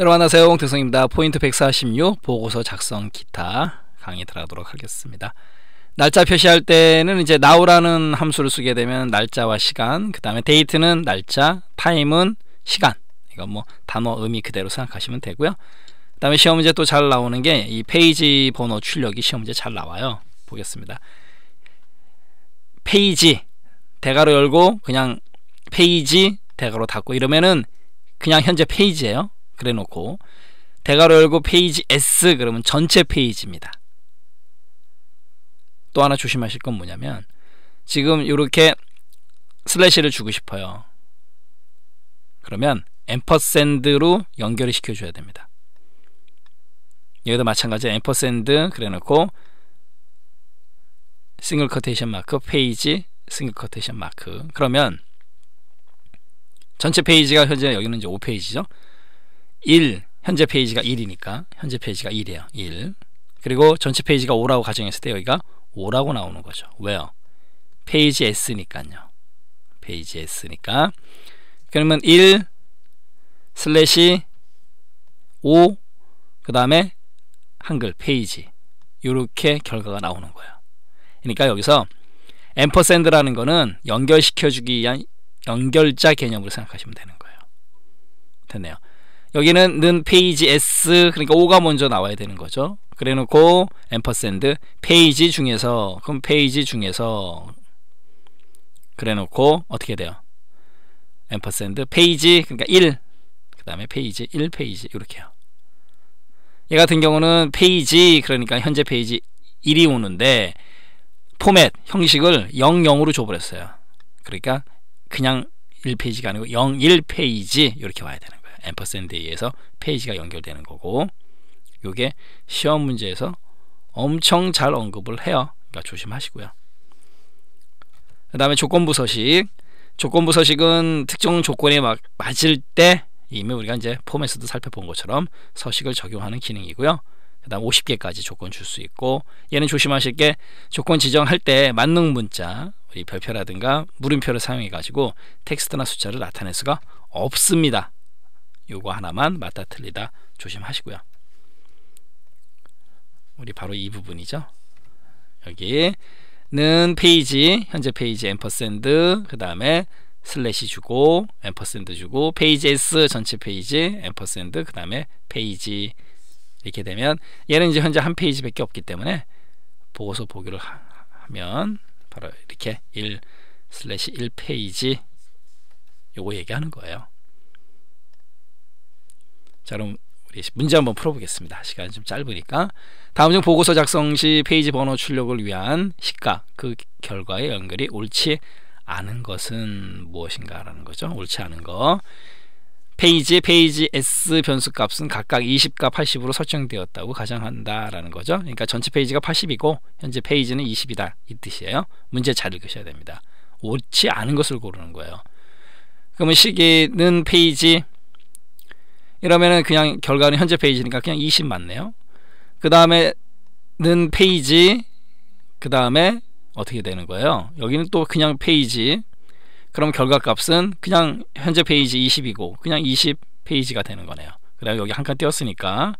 여러분 안녕하세요. 홍태성입니다. 포인트 146 보고서 작성 기타 강의 들어가도록 하겠습니다. 날짜 표시할 때는 이제 now라는 함수를 쓰게 되면 날짜와 시간, 그 다음에 데이트는 날짜, 타임은 시간. 이건 뭐 단어 의미 그대로 생각하시면 되고요. 그 다음에 시험 문제 또 잘 나오는 게 이 페이지 번호 출력이 시험 문제 잘 나와요. 보겠습니다. 페이지 대괄호 열고 그냥 페이지 대괄호 닫고 이러면은 그냥 현재 페이지예요. 그래 놓고 대괄호 열고 페이지 S 그러면 전체 페이지입니다. 또 하나 조심하실 건 뭐냐면 지금 이렇게 슬래시를 주고 싶어요. 그러면 앰퍼샌드로 연결을 시켜줘야 됩니다. 여기도 마찬가지 앰퍼샌드 그래놓고 싱글 커테이션 마크 페이지 싱글 커테이션 마크 그러면 전체 페이지가 현재 여기는 이제 5페이지죠. 1 현재 페이지가 1이니까 현재 페이지가 1이에요 1 그리고 전체 페이지가 5라고 가정했을 때 여기가 5라고 나오는 거죠 왜요? 페이지 S니까요 페이지 S니까 그러면 1 슬래시 5 그 다음에 한글 페이지 이렇게 결과가 나오는 거예요 그러니까 여기서 앰퍼샌드라는 거는 연결시켜주기 위한 연결자 개념으로 생각하시면 되는 거예요 됐네요 여기는 는 페이지 S 그러니까 O가 먼저 나와야 되는 거죠. 그래놓고 앰퍼센드 페이지 중에서 그럼 페이지 중에서 그래놓고 어떻게 돼요? 앰퍼센드 페이지 그러니까 1 그다음에 페이지 1 페이지 이렇게요. 얘 같은 경우는 페이지 그러니까 현재 페이지 1이 오는데 포맷 형식을 00으로 줘버렸어요. 그러니까 그냥 1페이지가 아니고 01페이지 이렇게 와야 되는 거예요. 앰퍼센드에 의해서 페이지가 연결되는 거고 요게 시험 문제에서 엄청 잘 언급을 해요. 그러니까 조심하시고요. 그 다음에 조건부 서식 조건부 서식은 특정 조건에 막 맞을 때 이미 우리가 이제 폼에서도 살펴본 것처럼 서식을 적용하는 기능이고요. 그 다음 50개까지 조건 줄 수 있고 얘는 조심하실 게 조건 지정할 때 만능 문자 우리 별표라든가 물음표를 사용해 가지고 텍스트나 숫자를 나타낼 수가 없습니다. 요거 하나만 맞다 틀리다 조심하시고요. 우리 바로 이 부분이죠. 여기는 페이지 현재 페이지 앰퍼샌드 그 다음에 슬래시 주고 앰퍼샌드 주고 페이지 S 전체 페이지 앰퍼샌드 그 다음에 페이지 이렇게 되면 얘는 이제 현재 한 페이지밖에 없기 때문에 보고서 보기를 하, 하면 바로 이렇게 1 슬래시 1페이지 요거 얘기하는 거예요. 자 그럼 우리 문제 한번 풀어보겠습니다. 시간이 좀 짧으니까 다음 중 보고서 작성 시 페이지 번호 출력을 위한 시가 그 결과의 연결이 옳지 않은 것은 무엇인가라는 거죠. 옳지 않은 거 페이지 페이지 S 변수 값은 각각 20과 80으로 설정되었다고 가정한다라는 거죠. 그러니까 전체 페이지가 80이고 현재 페이지는 20이다 이 뜻이에요. 문제 잘 읽으셔야 됩니다. 옳지 않은 것을 고르는 거예요. 그러면 시계는 페이지 이러면은 그냥 결과는 현재 페이지니까 그냥 20 맞네요. 그 다음에는 페이지, 그 다음에 어떻게 되는 거예요? 여기는 또 그냥 페이지. 그럼 결과 값은 그냥 현재 페이지 20이고 그냥 20 페이지가 되는 거네요. 그다음 여기 한 칸 띄었으니까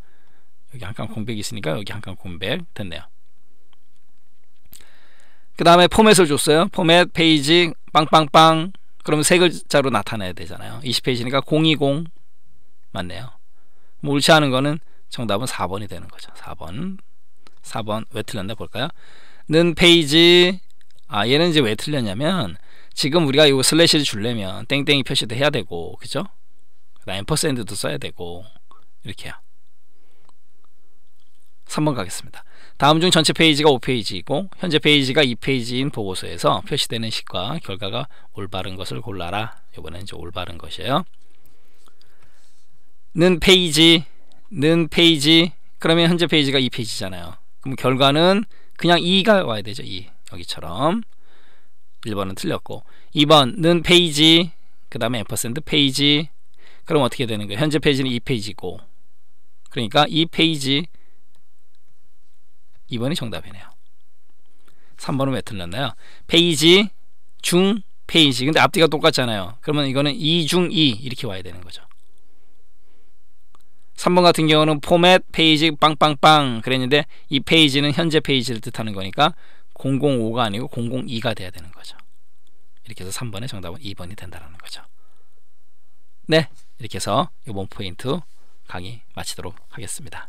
여기 한 칸 공백이 있으니까 여기 한 칸 공백 됐네요. 그 다음에 포맷을 줬어요. 포맷 페이지 빵빵빵 그럼세 글자로 나타내야 되잖아요. 20페이지니까 020 맞네요. 뭐 울차하는 거는 정답은 4번이 되는 거죠. 4번. 4번 왜 틀렸나 볼까요? 는 페이지 아 얘는 이제 왜 틀렸냐면 지금 우리가 이거 슬래시를 줄려면 땡땡이 표시도 해야 되고 그죠? 그다음 앰퍼센트도 써야 되고 이렇게요. 3번 가겠습니다. 다음 중 전체 페이지가 5페이지이고 현재 페이지가 2페이지인 보고서에서 표시되는 식과 결과가 올바른 것을 골라라. 이번엔 이제 올바른 것이에요. 는 페이지 는 페이지 그러면 현재 페이지가 이 페이지잖아요 그럼 결과는 그냥 2가 와야 되죠 2 여기처럼 1번은 틀렸고 2번는 페이지 그 다음에 앰퍼센드 페이지 그럼 어떻게 되는 거예요 현재 페이지는 이페이지고 그러니까 이페이지 2번이 정답이네요 3번은 왜 틀렸나요 페이지 중 페이지 근데 앞뒤가 똑같잖아요 그러면 이거는 2중2 이렇게 와야 되는 거죠 3번 같은 경우는 포맷 페이지 빵빵빵 그랬는데 이 페이지는 현재 페이지를 뜻하는 거니까 005가 아니고 002가 돼야 되는 거죠. 이렇게 해서 3번의 정답은 2번이 된다라는 거죠. 네, 이렇게 해서 이번 포인트 강의 마치도록 하겠습니다.